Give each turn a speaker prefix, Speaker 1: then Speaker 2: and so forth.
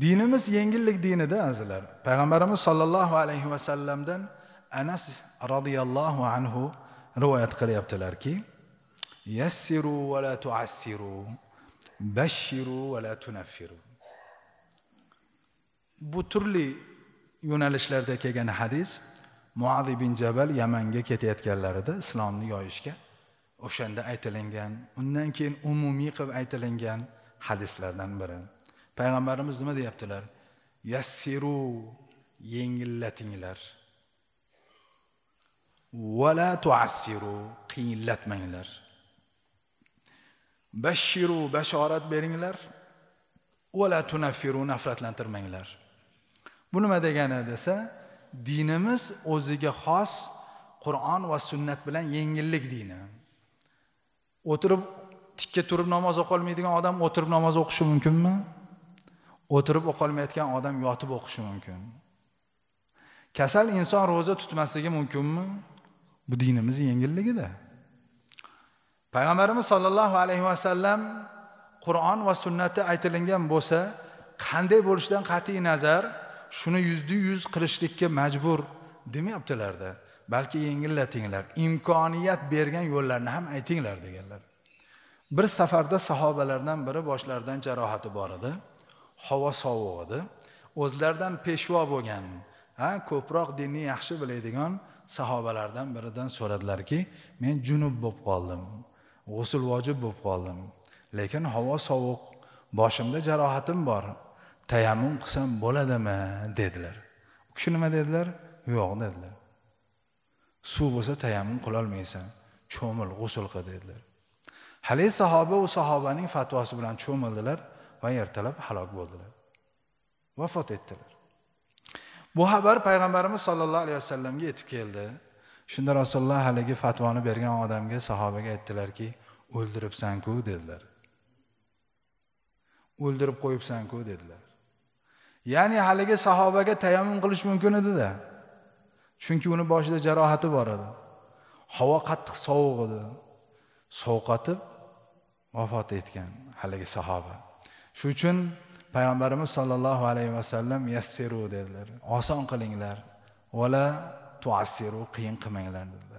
Speaker 1: dinimiz yengillik dinida azizlar payg'ambarimiz sollallohu alayhi vasallamdan anas roziyallohu anhu rivoyat qilyaptilarki yassiru va la tuassiru bashiru va la tunaffiru bu turli yo'nalishlarda kelgan hadis muad ibn jabal yamanga ketayotganlarida islomni yoyishga o'shanda aytilingan undan keyin umumiy qilib aytilingan hadislardan biri payg'ambarimiz nima deyaptilar yassiru yengillatinglar vala tuassiru qiyinlatmanglar bashiru bashorat beringlar vala tunaffiru nafratlantirmanglar bu nima degani desa dinimiz o'ziga xos qur'on va sunnat bilan yengillik dini o'tirib tikka turib namoz o'qolmaydigan odam o'tirib namoz o'qishi mumkinmi mü? o'tirib o'qolmayotgan odam yotib o'qishi mumkin kasal inson ro'za tutmasligi mumkinmi bu dinimiz yengilligida payg'ambarimiz sollallohu alayhi vasallam qur'on va sunnatda aytilingan bo'lsa qanday bo'lishidan qat'iy nazar shuni yuzda yuz qilishlikka majbur demayaptilarda balki yengillatinglar imkoniyat bergan yo'llarni ham aytinglar deganlar bir safarda sahobalardan biri boshlaridan jarohati bor edi havo sovuq edi o'zlaridan peshvo bo'lgan ha ko'proq dinni yaxshi biladigan sahobalardan biridan so'radilarki men junub bo'lib qoldim g'usul vojib bo'lib qoldim lekin havo sovuq boshimda jarohatim bor tayammum qilsam bo'ladimi dedilar u kishi nima dedilar yo'q dedilar suv bo'lsa tayammum qilolmaysan cho'mil g'usul qil dedilar haligi sahoba u sahobaning fatvosi bilan cho'mildilar va ertalab halok bo'ldilar vafot etdilar bu xabar payg'ambarimiz sollallohu alayhi vasallamga yetib keldi shunda rasululloh haligi fatvoni bergan odamga sahobaga aytdilarki o'ldiribsanku dedilar o'ldirib qo'yibsanku dedilar ya'ni haligi sahobaga tayammum qilish mumkin edida chunki uni boshida jarohati bor edi havo qattiq sovuq edi sovqotib vafot etgan haligi sahoba shu uchun payg'ambarimiz sollallohu alayhi vasallam yassiru dedilar oson qilinglar vala tuassiru qiyin qilmanglar dedilar